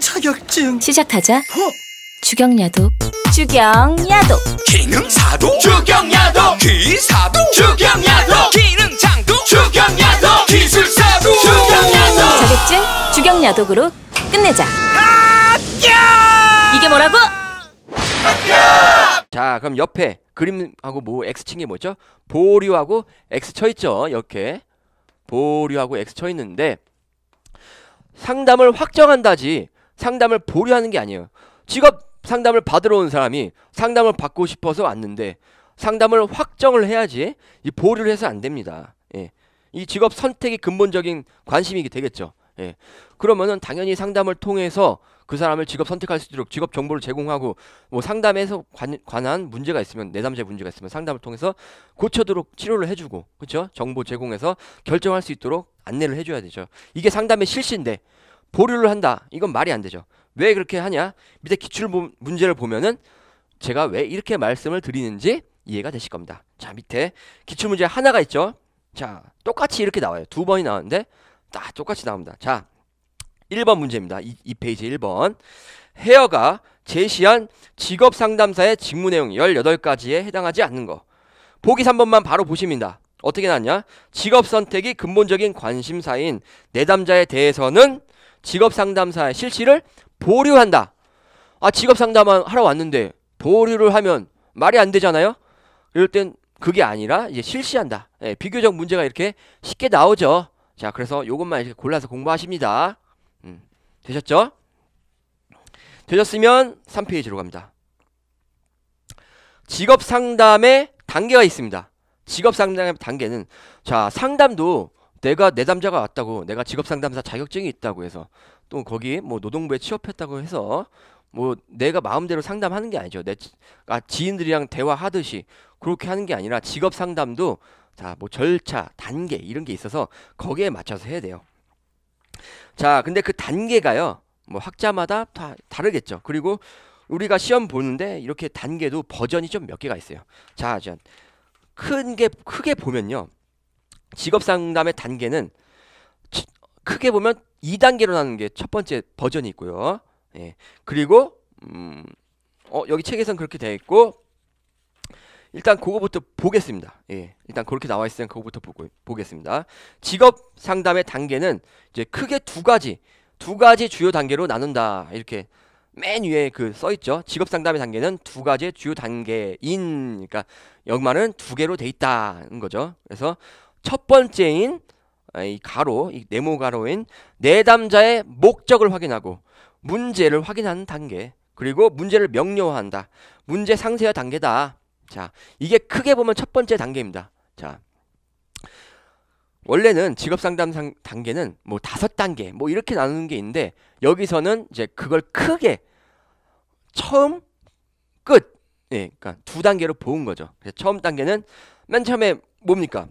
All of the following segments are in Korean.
자격증 시작하자 어? 주경야도 주경야도 기능사도 주경야도 기사도 주경야도 기능장도 주경야도 기술사도 주경야도 자격증 주경야독으로 끝내자 합 이게 뭐라고? 합자 그럼 옆에 그림하고 뭐 X 친게 뭐죠? 보류하고 X 쳐있죠 이렇게 보류하고 X 쳐있는데 상담을 확정한다지 상담을 보류하는게 아니에요. 직업 상담을 받으러 온 사람이 상담을 받고 싶어서 왔는데 상담을 확정을 해야지 이 보류를 해서 안 됩니다. 예. 이 직업 선택이 근본적인 관심이 되겠죠. 예. 그러면은 당연히 상담을 통해서 그 사람을 직업 선택할 수 있도록 직업 정보를 제공하고 뭐 상담에서 관, 한 문제가 있으면 내담자 문제가 있으면 상담을 통해서 고쳐도록 치료를 해주고 그렇죠 정보 제공해서 결정할 수 있도록 안내를 해줘야 되죠 이게 상담의 실시인데 보류를 한다. 이건 말이 안 되죠. 왜 그렇게 하냐? 밑에 기출 문제를 보면은 제가 왜 이렇게 말씀을 드리는지 이해가 되실 겁니다. 자, 밑에 기출 문제 하나가 있죠. 자, 똑같이 이렇게 나와요. 두 번이 나왔는데 다 똑같이 나옵니다. 자, 1번 문제입니다. 이, 이 페이지 1번. 헤어가 제시한 직업 상담사의 직무 내용 18가지에 해당하지 않는 거. 보기 3번만 바로 보십니다. 어떻게 나왔냐? 직업 선택이 근본적인 관심사인 내담자에 대해서는 직업 상담사의 실시를 보류한다. 아, 직업 상담하러 왔는데 보류를 하면 말이 안 되잖아요. 이럴 땐 그게 아니라 이제 실시한다. 예, 비교적 문제가 이렇게 쉽게 나오죠. 자, 그래서 이것만 이렇게 골라서 공부하십니다. 음, 되셨죠? 되셨으면 3페이지로 갑니다. 직업 상담의 단계가 있습니다. 직업 상담의 단계는 자, 상담도 내가 내담자가 왔다고 내가 직업상담사 자격증이 있다고 해서 또 거기 뭐 노동부에 취업했다고 해서 뭐 내가 마음대로 상담하는 게 아니죠. 내 지, 아, 지인들이랑 대화하듯이 그렇게 하는 게 아니라 직업 상담도 자 뭐 절차 단계 이런 게 있어서 거기에 맞춰서 해야 돼요. 자 근데 그 단계가요 뭐 학자마다 다 다르겠죠. 그리고 우리가 시험 보는데 이렇게 단계도 버전이 좀 몇 개가 있어요. 자, 자 큰게 크게 보면요. 직업 상담의 단계는 크게 보면 2단계로 나는게 첫 번째 버전이 있고요. 예. 그리고 음, 어, 여기 책에선 그렇게 되어 있고 일단 그거부터 보겠습니다. 예. 일단 그렇게 나와 있으면 그거부터 보고, 보겠습니다. 직업 상담의 단계는 이제 크게 두 가지 두 가지 주요 단계로 나눈다. 이렇게 맨 위에 그 써 있죠. 직업 상담의 단계는 두가지 주요 단계인 그러니까 여기은두 개로 돼 있다는 거죠. 그래서 첫 번째인 아, 이 가로, 이 네모 가로인 내담자의 목적을 확인하고 문제를 확인하는 단계. 그리고 문제를 명료화한다. 문제 상세화 단계다. 자, 이게 크게 보면 첫 번째 단계입니다. 자. 원래는 직업 상담 단계는 뭐 다섯 단계 뭐 이렇게 나누는 게 있는데 여기서는 이제 그걸 크게 처음 끝 예, 그러니까 두 단계로 보은 거죠. 그래서 처음 단계는 맨 처음에 뭡니까?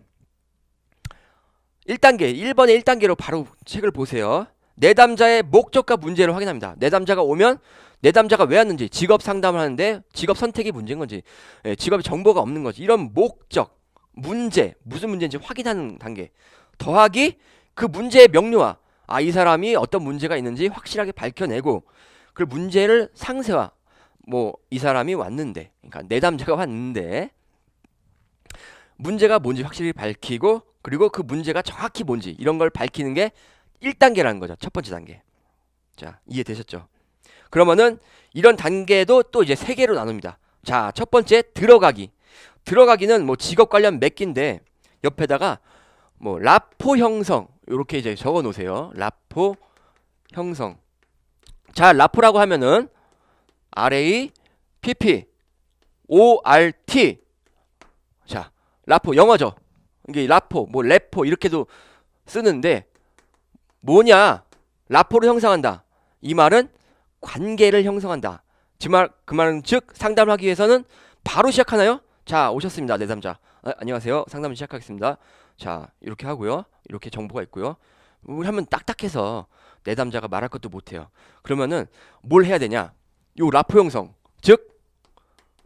1단계, 1번의 1단계로 바로 책을 보세요. 내담자의 목적과 문제를 확인합니다. 내담자가 오면 내담자가 왜 왔는지, 직업 상담을 하는데 직업 선택이 문제인 건지, 예, 직업의 정보가 없는 건지 이런 목적, 문제, 무슨 문제인지 확인하는 단계. 더하기 그 문제의 명료화. 아, 이 사람이 어떤 문제가 있는지 확실하게 밝혀내고 그 문제를 상세화. 뭐 이 사람이 왔는데. 그러니까 내담자가 왔는데 문제가 뭔지 확실히 밝히고 그리고 그 문제가 정확히 뭔지 이런 걸 밝히는 게 1단계라는 거죠. 첫 번째 단계. 자, 이해되셨죠? 그러면은 이런 단계도 또 이제 세 개로 나눕니다. 자, 첫 번째 들어가기. 들어가기는 뭐 직업 관련 몇개인데 옆에다가 뭐 라포 형성 이렇게 이제 적어 놓으세요. 라포 형성. 자, 라포라고 하면은 RA PP ORT 라포 영어죠. 이게 라포, 뭐 레포 이렇게도 쓰는데 뭐냐? 라포를 형성한다. 이 말은 관계를 형성한다. 즉 그 말, 그 말은 즉 상담을 하기 위해서는 바로 시작하나요? 자 오셨습니다 내담자. 네 아, 안녕하세요 상담 시작하겠습니다. 자 이렇게 하고요. 이렇게 정보가 있고요. 우리 하면 딱딱해서 내담자가 네 말할 것도 못해요. 그러면은 뭘 해야 되냐? 요 라포 형성 즉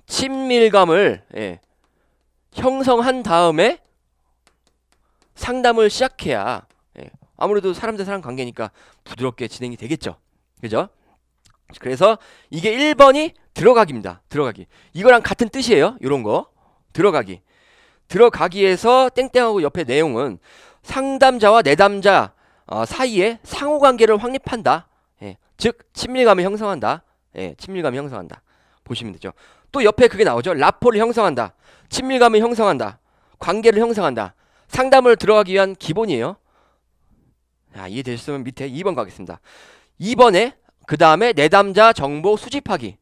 친밀감을 예, 형성한 다음에 상담을 시작해야 예, 아무래도 사람 대 사람 관계니까 부드럽게 진행이 되겠죠. 그죠? 그래서 이게 1번이 들어가기입니다. 들어가기. 이거랑 같은 뜻이에요. 이런 거. 들어가기. 들어가기에서 땡땡하고 옆에 내용은 상담자와 내담자 어, 사이에 상호관계를 확립한다. 예. 즉 친밀감을 형성한다. 예, 친밀감을 형성한다. 보시면 되죠. 또 옆에 그게 나오죠. 라포를 형성한다. 친밀감을 형성한다. 관계를 형성한다. 상담을 들어가기 위한 기본이에요. 아, 이해되셨으면 밑에 2번 가겠습니다. 2번에 그 다음에 내담자 정보 수집하기.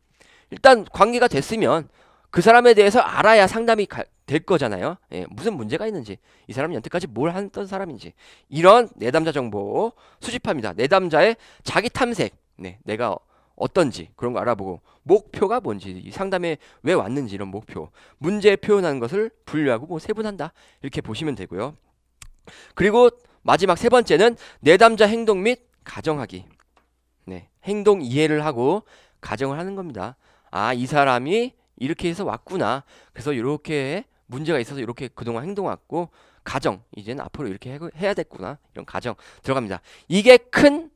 일단 관계가 됐으면 그 사람에 대해서 알아야 상담이 가, 될 거잖아요. 예, 무슨 문제가 있는지, 이 사람이 여태까지 뭘 했던 사람인지 이런 내담자 정보 수집합니다. 내담자의 자기 탐색, 네, 내가 어떤지 그런 거 알아보고 목표가 뭔지 상담에 왜 왔는지 이런 목표 문제 표현하는 것을 분류하고 뭐 세분한다 이렇게 보시면 되고요. 그리고 마지막 세 번째는 내담자 행동 및 가정하기. 네, 행동 이해를 하고 가정을 하는 겁니다. 아, 이 사람이 이렇게 해서 왔구나. 그래서 이렇게 문제가 있어서 이렇게 그동안 행동했고 가정 이제는 앞으로 이렇게 해야 됐구나 이런 가정 들어갑니다. 이게 큰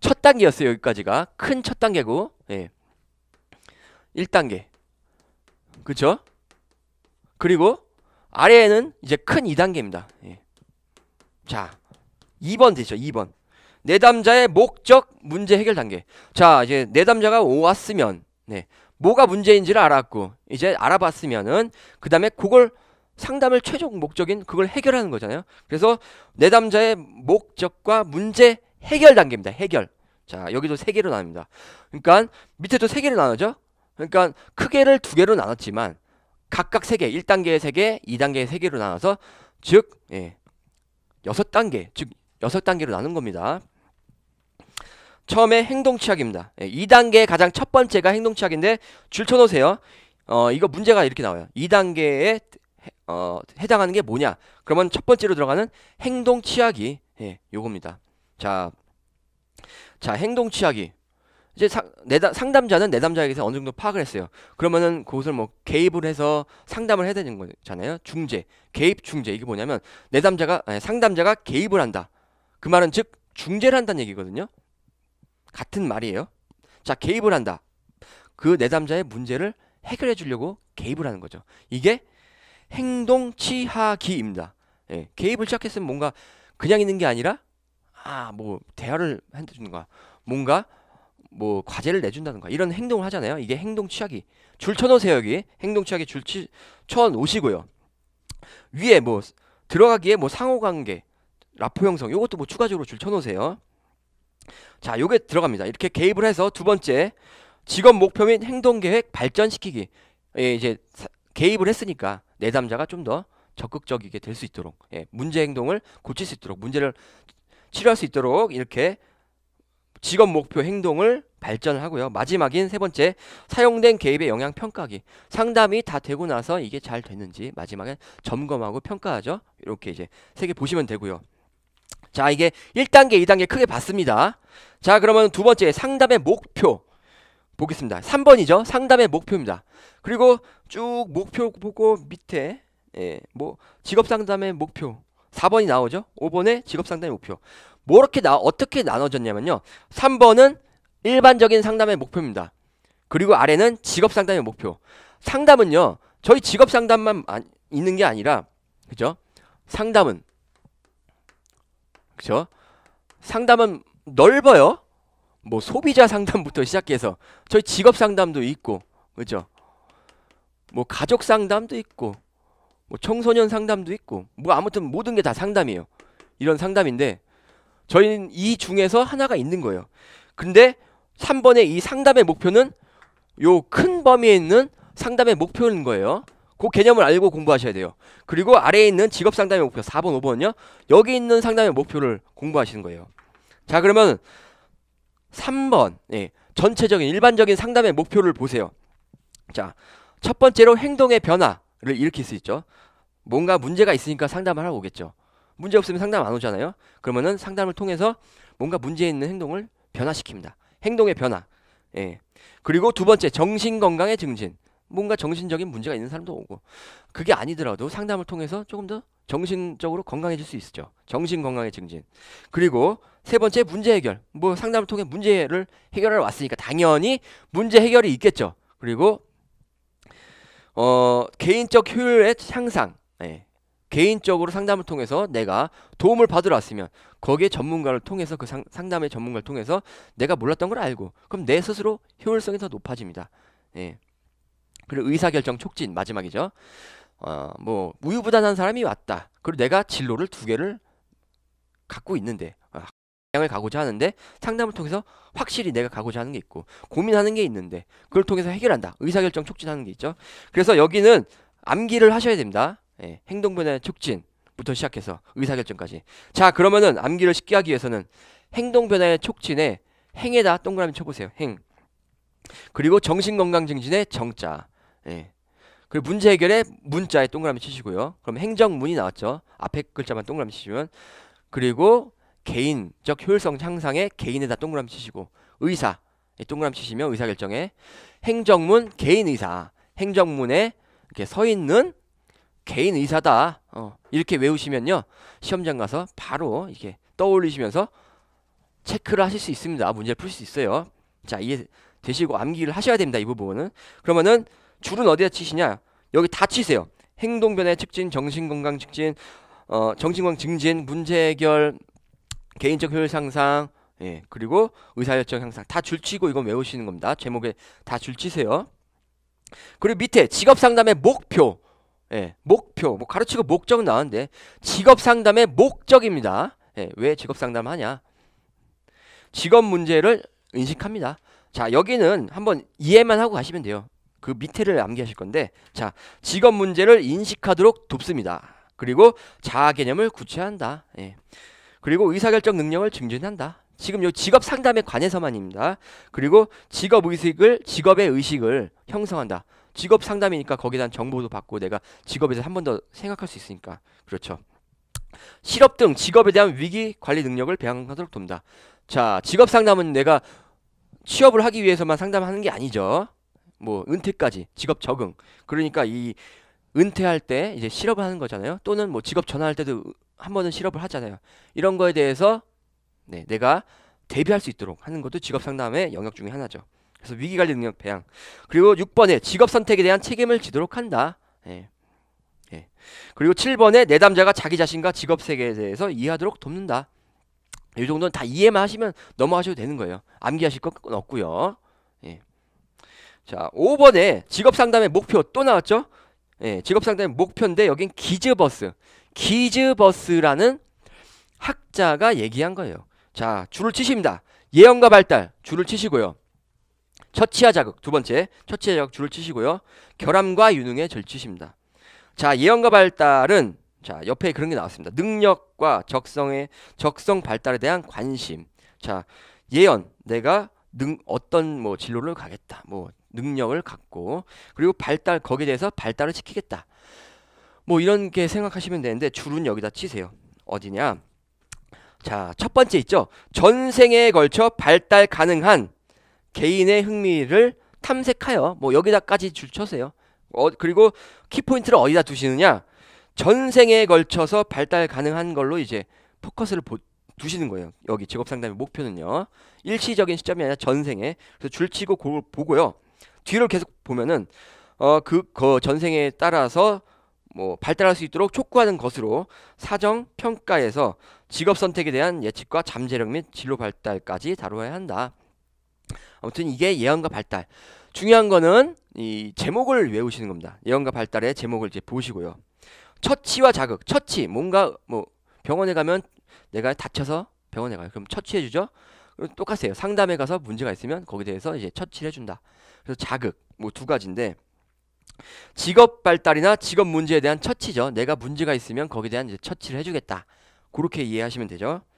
첫 단계였어요. 여기까지가 큰 첫 단계고 예. 1단계 그쵸? 그리고 아래에는 이제 큰 2단계입니다. 예. 자 2번 되죠. 2번 내담자의 목적 문제 해결 단계 자 이제 내담자가 왔으면 네. 뭐가 문제인지를 알았고 이제 알아봤으면은 그 다음에 그걸 상담을 최종 목적인 그걸 해결하는 거잖아요. 그래서 내담자의 목적과 문제 해결 단계입니다. 해결. 자, 여기도 세 개로 나뉩니다. 그러니까 밑에도 세 개로 나눠죠. 그러니까 크게를 두 개로 나눴지만 각각 세 개, 1단계에 세 개, 2단계에 세 개로 나눠서 즉 예, 여섯 단계즉 여섯 단계로 나눈 겁니다. 처음에 행동 취약입니다. 예, 2단계 가장 첫 번째가 행동 취약인데 줄쳐 놓으세요. 어, 이거 문제가 이렇게 나와요. 2단계에 어, 해당하는 게 뭐냐? 그러면 첫 번째로 들어가는 행동 취약이 예, 요겁니다. 자, 자 행동 취하기. 이제 사, 내다, 상담자는 내담자에게 서 어느 정도 파악을 했어요. 그러면은 그것을 뭐 개입을 해서 상담을 해야 되는 거잖아요. 중재, 개입 중재 이게 뭐냐면 내담자가 아니, 상담자가 개입을 한다. 그 말은 즉 중재를 한다는 얘기거든요. 같은 말이에요. 자 개입을 한다. 그 내담자의 문제를 해결해 주려고 개입을 하는 거죠. 이게 행동 치하기입니다. 예, 개입을 시작했으면 뭔가 그냥 있는 게 아니라 아뭐 대화를 해주는가 뭔가 뭐 과제를 내준다든가 이런 행동을 하잖아요. 이게 행동 취약이 줄 쳐놓으세요 여기 행동 취약이 줄 치, 쳐놓으시고요. 위에 뭐 들어가기에 뭐 상호관계 라포 형성 요것도 뭐 추가적으로 줄 쳐놓으세요. 자 요게 들어갑니다. 이렇게 개입을 해서 두 번째 직업 목표 및 행동 계획 발전시키기 예, 이제 사, 개입을 했으니까 내담자가 좀 더 적극적이게 될 수 있도록 예, 문제 행동을 고칠 수 있도록 문제를 치료할 수 있도록 이렇게 직업 목표 행동을 발전을 하고요. 마지막인 세 번째 사용된 개입의 영향 평가기 상담이 다 되고 나서 이게 잘 됐는지 마지막에 점검하고 평가하죠. 이렇게 이제 세 개 보시면 되고요. 자 이게 1단계 2단계 크게 봤습니다. 자 그러면 두 번째 상담의 목표 보겠습니다. 3번이죠. 상담의 목표입니다. 그리고 쭉 목표 보고 밑에 예, 뭐 직업 상담의 목표 4번이 나오죠. 5번의 직업 상담의 목표. 뭐 이렇게 나 어떻게 나눠졌냐면요. 3번은 일반적인 상담의 목표입니다. 그리고 아래는 직업 상담의 목표. 상담은요. 저희 직업 상담만 아, 있는 게 아니라 그죠? 상담은 그죠? 상담은 넓어요. 뭐 소비자 상담부터 시작해서 저희 직업 상담도 있고 그죠? 뭐 가족 상담도 있고 뭐 청소년 상담도 있고 뭐 아무튼 모든 게 다 상담이에요. 이런 상담인데 저희는 이 중에서 하나가 있는 거예요. 근데 3번의 이 상담의 목표는 요 큰 범위에 있는 상담의 목표인 거예요. 그 개념을 알고 공부하셔야 돼요. 그리고 아래에 있는 직업 상담의 목표 4번, 5번요. 은 여기 있는 상담의 목표를 공부하시는 거예요. 자, 그러면 3번. 예, 전체적인 일반적인 상담의 목표를 보세요. 자, 첫 번째로 행동의 변화. 를 일으킬 수 있죠. 뭔가 문제가 있으니까 상담을 하고 오겠죠. 문제 없으면 상담 안 오잖아요. 그러면은 상담을 통해서 뭔가 문제 있는 행동을 변화시킵니다. 행동의 변화. 예. 그리고 두 번째 정신 건강의 증진. 뭔가 정신적인 문제가 있는 사람도 오고 그게 아니더라도 상담을 통해서 조금 더 정신적으로 건강해질 수 있죠. 정신 건강의 증진. 그리고 세 번째 문제 해결. 뭐 상담을 통해 문제를 해결하러 왔으니까 당연히 문제 해결이 있겠죠. 그리고 어, 개인적 효율의 향상. 예. 개인적으로 상담을 통해서 내가 도움을 받으러 왔으면 거기에 전문가를 통해서 그 상, 상담의 전문가를 통해서 내가 몰랐던 걸 알고 그럼 내 스스로 효율성이 더 높아집니다. 예. 그리고 의사결정 촉진 마지막이죠. 어, 뭐 우유부단한 사람이 왔다. 그리고 내가 진로를 두 개를 갖고 있는데 아, 방향을 가고자 하는데 상담을 통해서 확실히 내가 가고자 하는 게 있고 고민하는 게 있는데 그걸 통해서 해결한다 의사결정 촉진하는 게 있죠 그래서 여기는 암기를 하셔야 됩니다 예, 행동변화 촉진부터 시작해서 의사결정까지 자 그러면은 암기를 쉽게 하기 위해서는 행동변화의 촉진에 행에다 동그라미 쳐보세요 행 그리고 정신건강증진의 정자 예. 그리고 문제 해결에 문자에 동그라미 치시고요 그럼 행정문이 나왔죠 앞에 글자만 동그라미 치시면 그리고 개인적 효율성 향상에 개인에다 동그라미 치시고 의사 예, 동그라미 치시면 의사결정에 행정문 개인의사 행정문에 이렇게 서 있는 개인의사다 어, 이렇게 외우시면요 시험장 가서 바로 이렇게 떠올리시면서 체크를 하실 수 있습니다 아, 문제풀 수 있어요 자 이해되시고 암기를 하셔야 됩니다 이 부분은 그러면은 줄은 어디에 치시냐 여기 다 치세요 행동변화 측진 정신건강 측진 어, 정신건강 증진 문제 해결 개인적 효율 향상, 예, 그리고 의사결정 향상 다 줄치고 이건 외우시는 겁니다. 제목에 다 줄치세요. 그리고 밑에 직업 상담의 목표. 예, 목표. 뭐 가르치고 목적은 나왔는데 직업 상담의 목적입니다. 예, 왜 직업 상담하냐? 직업 문제를 인식합니다. 자, 여기는 한번 이해만 하고 가시면 돼요. 그 밑에를 암기하실 건데 자, 직업 문제를 인식하도록 돕습니다. 그리고 자아 개념을 구체화한다. 예. 그리고 의사결정 능력을 증진한다. 지금 요 직업 상담에 관해서만입니다. 그리고 직업 의식을 직업의 의식을 형성한다. 직업 상담이니까 거기에 대한 정보도 받고 내가 직업에서 한 번 더 생각할 수 있으니까 그렇죠. 실업 등 직업에 대한 위기 관리 능력을 배양하도록 돕니다. 자, 직업 상담은 내가 취업을 하기 위해서만 상담하는 게 아니죠. 뭐 은퇴까지 직업 적응. 그러니까 이 은퇴할 때 이제 실업을 하는 거잖아요. 또는 뭐 직업 전환할 때도 한 번은 실업을 하잖아요. 이런 거에 대해서 네, 내가 대비할 수 있도록 하는 것도 직업 상담의 영역 중에 하나죠. 그래서 위기 관리 능력 배양. 그리고 6번에 직업 선택에 대한 책임을 지도록 한다. 예. 예. 그리고 7번에 내담자가 자기 자신과 직업 세계에 대해서 이해하도록 돕는다. 이 정도는 다 이해만 하시면 넘어가셔도 되는 거예요. 암기하실 건 없고요. 예. 자, 5번에 직업 상담의 목표 또 나왔죠? 예, 직업 상대의 목표인데 여긴 기즈버스. 기즈버스라는 학자가 얘기한 거예요. 자, 줄을 치십니다. 예언과 발달 줄을 치시고요. 처치아 자극 두 번째 처치아 자극 줄을 치시고요. 결함과 유능에 절치십니다. 자, 예언과 발달은 자, 옆에 그런 게 나왔습니다. 능력과 적성의 적성 발달에 대한 관심. 자, 예언 내가 능 어떤 뭐 진로를 가겠다. 뭐 능력을 갖고 그리고 발달 거기에 대해서 발달을 시키겠다. 뭐 이런 게 생각하시면 되는데 줄은 여기다 치세요. 어디냐? 자, 첫 번째 있죠. 전생에 걸쳐 발달 가능한 개인의 흥미를 탐색하여 뭐 여기다까지 줄 쳐세요. 어, 그리고 키포인트를 어디다 두시느냐? 전생에 걸쳐서 발달 가능한 걸로 이제 포커스를 보, 두시는 거예요. 여기 직업 상담의 목표는요. 일시적인 시점이 아니라 전생에. 그래서 줄치고 고, 걸 보고요. 뒤를 계속 보면은 어그 그 전생에 따라서 뭐 발달할 수 있도록 촉구하는 것으로 사정 평가에서 직업 선택에 대한 예측과 잠재력 및 진로 발달까지 다루어야 한다. 아무튼 이게 예언과 발달. 중요한 거는 이 제목을 외우시는 겁니다. 예언과 발달의 제목을 이제 보시고요. 처치와 자극. 처치 뭔가 뭐 병원에 가면 내가 다쳐서 병원에 가요. 그럼 처치해 주죠. 똑같아요. 상담에 가서 문제가 있으면 거기에 대해서 이제 처치를 해준다. 그래서 자극 뭐 두 가지인데 직업 발달이나 직업 문제에 대한 처치죠. 내가 문제가 있으면 거기에 대한 이제 처치를 해주겠다. 그렇게 이해하시면 되죠.